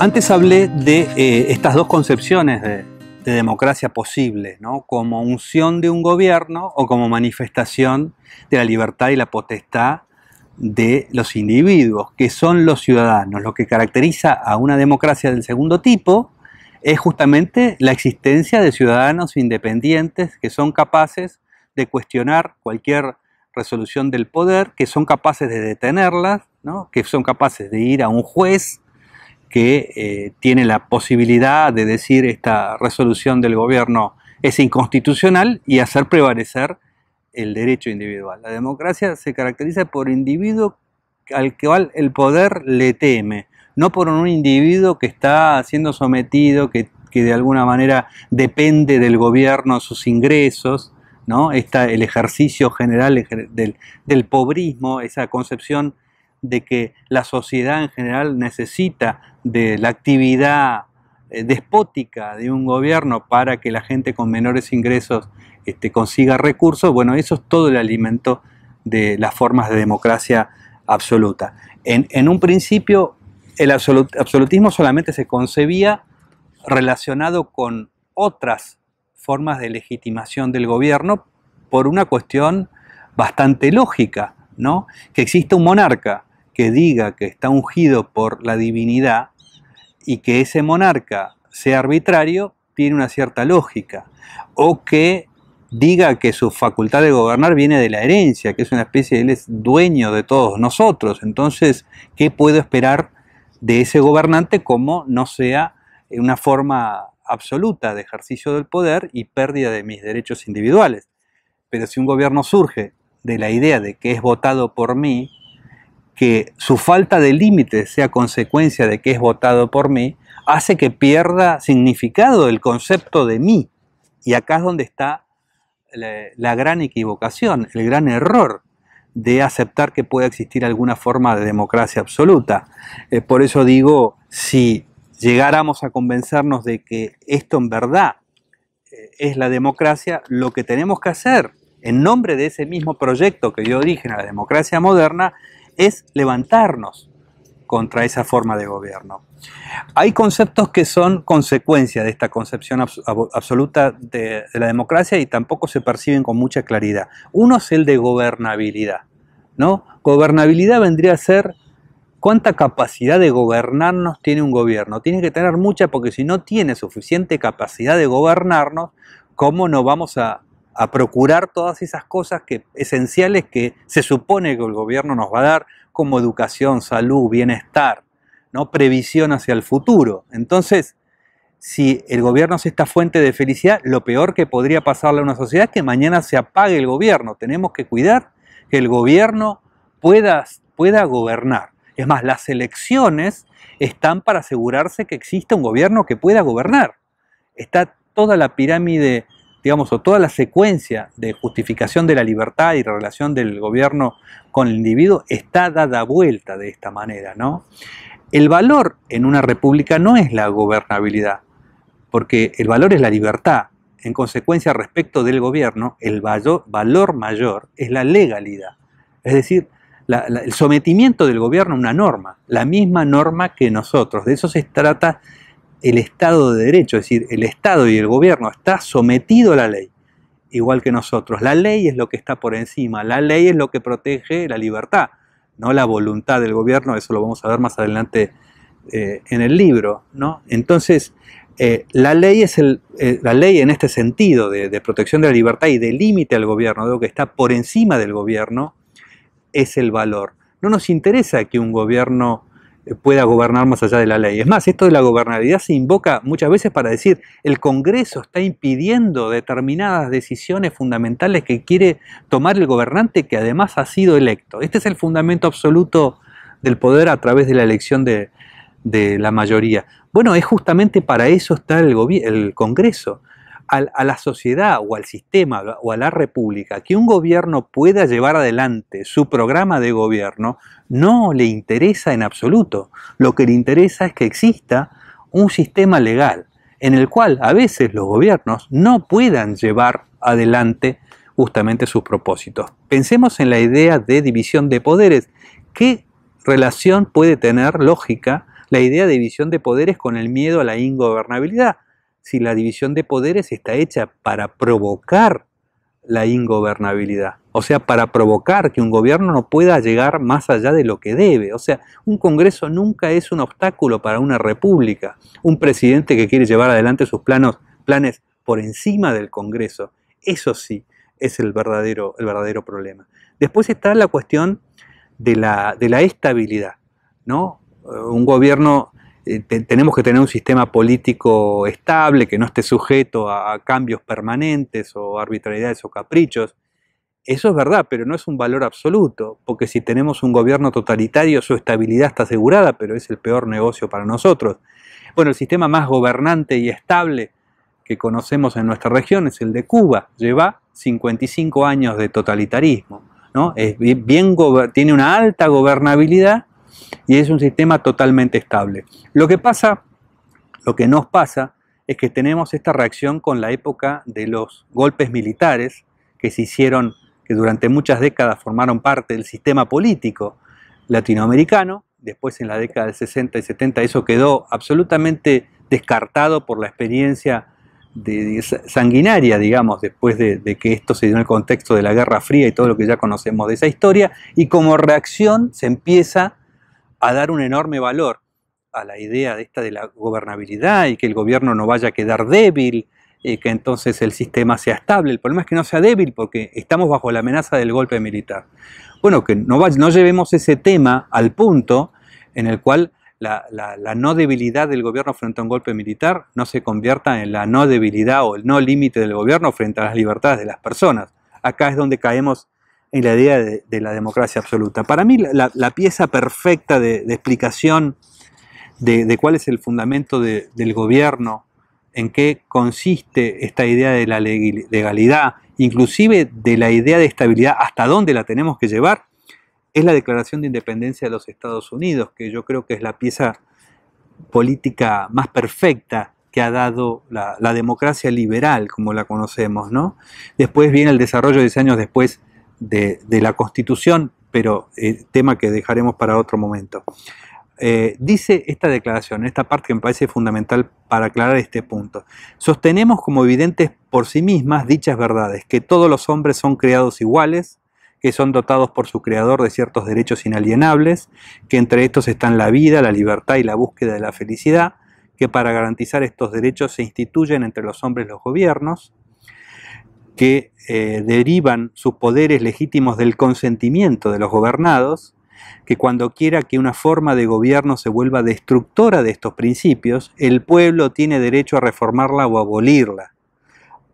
Antes hablé de eh, estas dos concepciones de, democracia posible, ¿no? como unción de un gobierno o como manifestación de la libertad y la potestad de los individuos, que son los ciudadanos. Lo que caracteriza a una democracia del segundo tipo es justamente la existencia de ciudadanos independientes que son capaces de cuestionar cualquier resolución del poder, que son capaces de detenerlas, que son capaces de ir a un juez que eh, tiene la posibilidad de decir esta resolución del gobierno es inconstitucional y hacer prevalecer el derecho individual. La democracia se caracteriza por individuo al que el poder le teme, no por un individuo que está siendo sometido, que, de alguna manera depende del gobierno, sus ingresos, ¿no? Está el ejercicio general del, del pobrismo, esa concepción de que la sociedad en general necesita de la actividad eh, despótica de un gobierno para que la gente con menores ingresos este, consiga recursos, bueno, eso es todo el alimento de las formas de democracia absoluta. En, un principio, el absolutismo solamente se concebía relacionado con otras formas de legitimación del gobierno por una cuestión bastante lógica, ¿no? Que existe un monarca que diga que está ungido por la divinidad, y que ese monarca sea arbitrario tiene una cierta lógica. O que diga que su facultad de gobernar viene de la herencia, que es una especie, él es dueño de todos nosotros. Entonces, ¿qué puedo esperar de ese gobernante como no sea una forma absoluta de ejercicio del poder y pérdida de mis derechos individuales? Pero si un gobierno surge de la idea de que es votado por mí que su falta de límites sea consecuencia de que es votado por mí, hace que pierda significado el concepto de mí. Y acá es donde está la, gran equivocación, el gran error de aceptar que pueda existir alguna forma de democracia absoluta. Eh, por eso digo, si llegáramos a convencernos de que esto en verdad eh, es la democracia, lo que tenemos que hacer en nombre de ese mismo proyecto que dio origen a la democracia moderna es levantarnos contra esa forma de gobierno. Hay conceptos que son consecuencia de esta concepción absoluta de, la democracia y tampoco se perciben con mucha claridad. Uno es el de gobernabilidad. ¿no? Gobernabilidad vendría a ser cuánta capacidad de gobernarnos tiene un gobierno. Tiene que tener mucha porque si no tiene suficiente capacidad de gobernarnos, ¿cómo nos vamos a a procurar todas esas cosas que, esenciales que se supone que el gobierno nos va a dar, como educación, salud, bienestar, ¿no? previsión hacia el futuro. Entonces, si el gobierno es esta fuente de felicidad, lo peor que podría pasarle a una sociedad es que mañana se apague el gobierno. Tenemos que cuidar que el gobierno pueda, pueda gobernar. Es más, las elecciones están para asegurarse que exista un gobierno que pueda gobernar. Está toda la pirámide digamos, o toda la secuencia de justificación de la libertad y relación del gobierno con el individuo está dada vuelta de esta manera, ¿no? El valor en una república no es la gobernabilidad, porque el valor es la libertad. En consecuencia, respecto del gobierno, el valor mayor es la legalidad, es decir, el sometimiento del gobierno a una norma, la misma norma que nosotros. De eso se trata el Estado de Derecho, es decir, el Estado y el gobierno está sometido a la ley, igual que nosotros. La ley es lo que está por encima, la ley es lo que protege la libertad, no la voluntad del gobierno, eso lo vamos a ver más adelante eh, en el libro. ¿no? Entonces, eh, la, ley es eh, la ley en este sentido de, de, protección de la libertad y de límite al gobierno, de lo que está por encima del gobierno, es el valor. No nos interesa que un gobierno pueda gobernar más allá de la ley. Es más, esto de la gobernabilidad se invoca muchas veces para decir, el Congreso está impidiendo determinadas decisiones fundamentales que quiere tomar el gobernante que además ha sido electo. Este es el fundamento absoluto del poder a través de la elección de, la mayoría. Bueno, es justamente para eso está el Congreso, a, la sociedad o al sistema o a la república que un gobierno pueda llevar adelante su programa de gobierno no le interesa en absoluto. Lo que le interesa es que exista un sistema legal en el cual a veces los gobiernos no puedan llevar adelante justamente sus propósitos. Pensemos en la idea de división de poderes. ¿Qué relación puede tener lógica la idea de división de poderes con el miedo a la ingobernabilidad? si la división de poderes está hecha para provocar la ingobernabilidad, o sea, para provocar que un gobierno no pueda llegar más allá de lo que debe. O sea, un Congreso nunca es un obstáculo para una república. Un presidente que quiere llevar adelante sus planos, planes por encima del Congreso, eso sí es el verdadero, el verdadero problema. Después está la cuestión de la, de la estabilidad. ¿no? Eh, un gobierno eh, tenemos que tener un sistema político estable, que no esté sujeto a, cambios permanentes o arbitrariedades o caprichos. Eso es verdad, pero no es un valor absoluto, porque si tenemos un gobierno totalitario, su estabilidad está asegurada, pero es el peor negocio para nosotros. Bueno, el sistema más gobernante y estable que conocemos en nuestra región es el de Cuba. Lleva 55 años de totalitarismo. ¿no? Es bien tiene una alta gobernabilidad, y es un sistema totalmente estable. Lo que pasa, lo que nos pasa, es que tenemos esta reacción con la época de los golpes militares que se hicieron, que durante muchas décadas formaron parte del sistema político latinoamericano. Después en la década del 60 y 70 eso quedó absolutamente descartado por la experiencia sanguinaria, digamos, después de, de, que esto se dio en el contexto de la Guerra Fría y todo lo que ya conocemos de esa historia, y como reacción se empieza a dar un enorme valor a la idea de esta de la gobernabilidad y que el gobierno no vaya a quedar débil, y eh, que entonces el sistema sea estable. El problema es que no sea débil porque estamos bajo la amenaza del golpe militar. Bueno, que no, no llevemos ese tema al punto en el cual la, la, no debilidad del gobierno frente a un golpe militar no se convierta en la no debilidad o el no límite del gobierno frente a las libertades de las personas. Acá es donde caemos en la idea de, la democracia absoluta. Para mí la, pieza perfecta de, explicación de, cuál es el fundamento del gobierno, en qué consiste esta idea de la legalidad, inclusive de la idea de estabilidad, hasta dónde la tenemos que llevar, es la Declaración de Independencia de los Estados Unidos, que yo creo que es la pieza política más perfecta que ha dado la, democracia liberal, como la conocemos, ¿no? Después viene el desarrollo, 10 años después, de, la Constitución, pero eh, tema que dejaremos para otro momento. Eh, dice esta declaración, esta parte que me parece fundamental para aclarar este punto. Sostenemos como evidentes por sí mismas dichas verdades, que todos los hombres son creados iguales, que son dotados por su creador de ciertos derechos inalienables, que entre estos están la vida, la libertad y la búsqueda de la felicidad, que para garantizar estos derechos se instituyen entre los hombres los gobiernos, que eh, derivan sus poderes legítimos del consentimiento de los gobernados, que cuando quiera que una forma de gobierno se vuelva destructora de estos principios, el pueblo tiene derecho a reformarla o abolirla,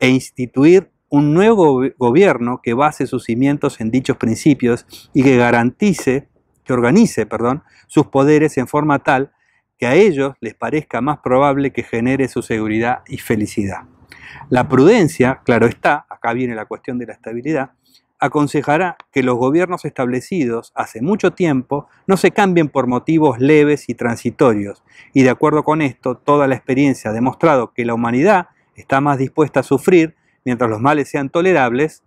e instituir un nuevo gobierno que base sus cimientos en dichos principios y que garantice, que organice, perdón, sus poderes en forma tal que a ellos les parezca más probable que genere su seguridad y felicidad. La prudencia, claro está, viene la cuestión de la estabilidad, aconsejará que los gobiernos establecidos hace mucho tiempo no se cambien por motivos leves y transitorios, y de acuerdo con esto, toda la experiencia ha demostrado que la humanidad está más dispuesta a sufrir mientras los males sean tolerables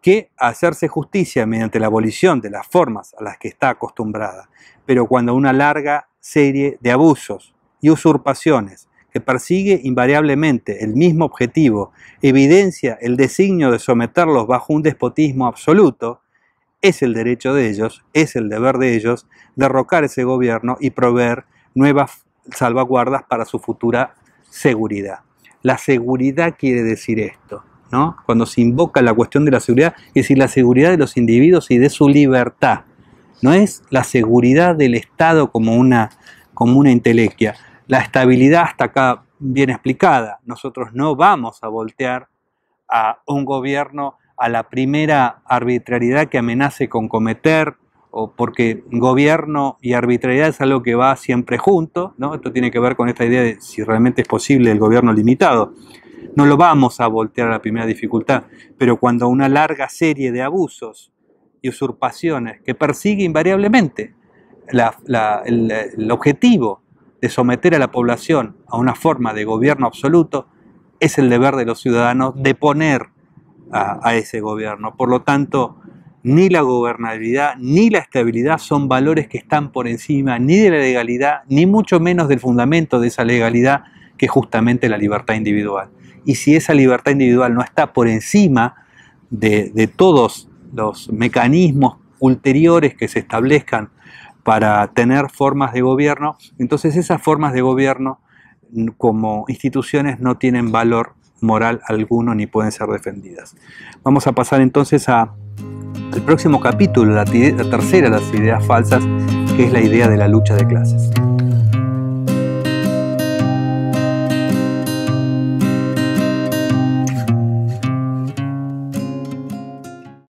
que a hacerse justicia mediante la abolición de las formas a las que está acostumbrada, pero cuando una larga serie de abusos y usurpaciones persigue invariablemente el mismo objetivo, evidencia el designio de someterlos bajo un despotismo absoluto, es el derecho de ellos, es el deber de ellos derrocar ese gobierno y proveer nuevas salvaguardas para su futura seguridad. La seguridad quiere decir esto, ¿no? Cuando se invoca la cuestión de la seguridad, es decir, la seguridad de los individuos y de su libertad. No es la seguridad del Estado como una, como una intelequia, la estabilidad está acá bien explicada. Nosotros no vamos a voltear a un gobierno a la primera arbitrariedad que amenace con cometer, o porque gobierno y arbitrariedad es algo que va siempre junto, ¿no? Esto tiene que ver con esta idea de si realmente es posible el gobierno limitado. No lo vamos a voltear a la primera dificultad, pero cuando una larga serie de abusos y usurpaciones que persigue invariablemente el, el objetivo de someter a la población a una forma de gobierno absoluto, es el deber de los ciudadanos de poner a, ese gobierno. Por lo tanto, ni la gobernabilidad ni la estabilidad son valores que están por encima ni de la legalidad, ni mucho menos del fundamento de esa legalidad, que es justamente la libertad individual. Y si esa libertad individual no está por encima de todos los mecanismos ulteriores que se establezcan para tener formas de gobierno, entonces esas formas de gobierno como instituciones no tienen valor moral alguno ni pueden ser defendidas. Vamos a pasar entonces al próximo capítulo, la, tercera de las ideas falsas, que es la idea de la lucha de clases.